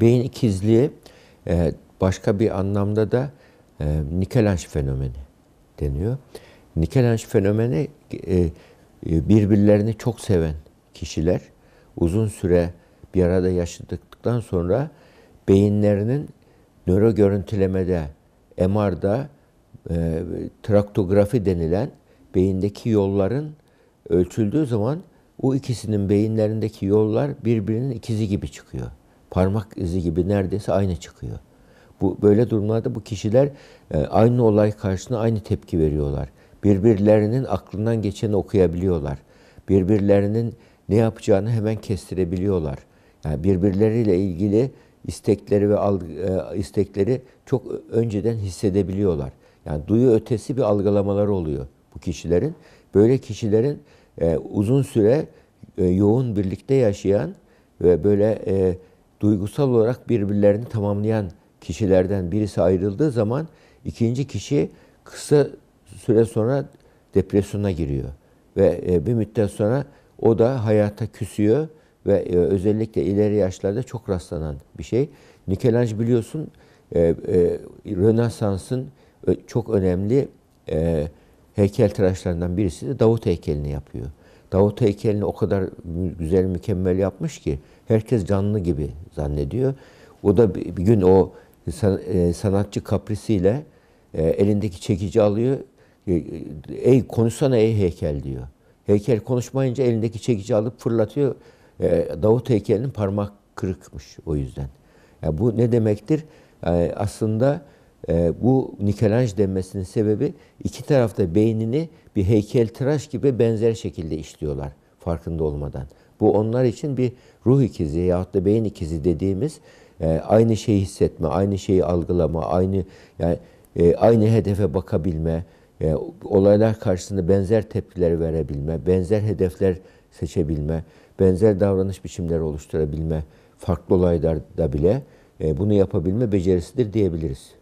Beyin ikizliği e, başka bir anlamda da e, Nikelanj fenomeni deniyor. Nikelanj fenomeni e, birbirlerini çok seven kişiler uzun süre bir arada yaşadıktan sonra beyinlerinin nöro görüntülemede, MR'da e, traktografi denilen beyindeki yolların ölçüldüğü zaman o ikisinin beyinlerindeki yollar birbirinin ikizi gibi çıkıyor parmak izi gibi neredeyse aynı çıkıyor. Bu böyle durumlarda bu kişiler e, aynı olay karşısında aynı tepki veriyorlar. Birbirlerinin aklından geçeni okuyabiliyorlar. Birbirlerinin ne yapacağını hemen kestirebiliyorlar. Yani birbirleriyle ilgili istekleri ve e, istekleri çok önceden hissedebiliyorlar. Yani duyu ötesi bir algılamaları oluyor bu kişilerin. Böyle kişilerin e, uzun süre yoğun birlikte yaşayan ve böyle e, duygusal olarak birbirlerini tamamlayan kişilerden birisi ayrıldığı zaman ikinci kişi kısa süre sonra depresyona giriyor ve e, bir müddet sonra o da hayata küsüyor ve e, özellikle ileri yaşlarda çok rastlanan bir şey. Michelangelo biliyorsun e, Rönesans'ın çok önemli heykel tıraşlarından birisi de Davut heykelini yapıyor. Davut heykelini o kadar güzel, mükemmel yapmış ki herkes canlı gibi zannediyor. O da bir gün o e, sanatçı kaprisiyle e, elindeki çekici alıyor. E, ey konuşsana ey heykel diyor. Heykel konuşmayınca elindeki çekici alıp fırlatıyor. Davut heykelinin parmak kırıkmış o yüzden. Yani bu ne demektir? Yani aslında e, bu nikelaj denmesinin sebebi iki tarafta beynini bir heykel tıraş gibi benzer şekilde işliyorlar farkında olmadan. Bu onlar için bir ruh ikizi yahut da beyin ikizi dediğimiz e, aynı şeyi hissetme, aynı şeyi algılama, aynı yani e, aynı hedefe bakabilme, e, olaylar karşısında benzer tepkiler verebilme, benzer hedefler seçebilme, benzer davranış biçimleri oluşturabilme, farklı olaylarda bile e, bunu yapabilme becerisidir diyebiliriz.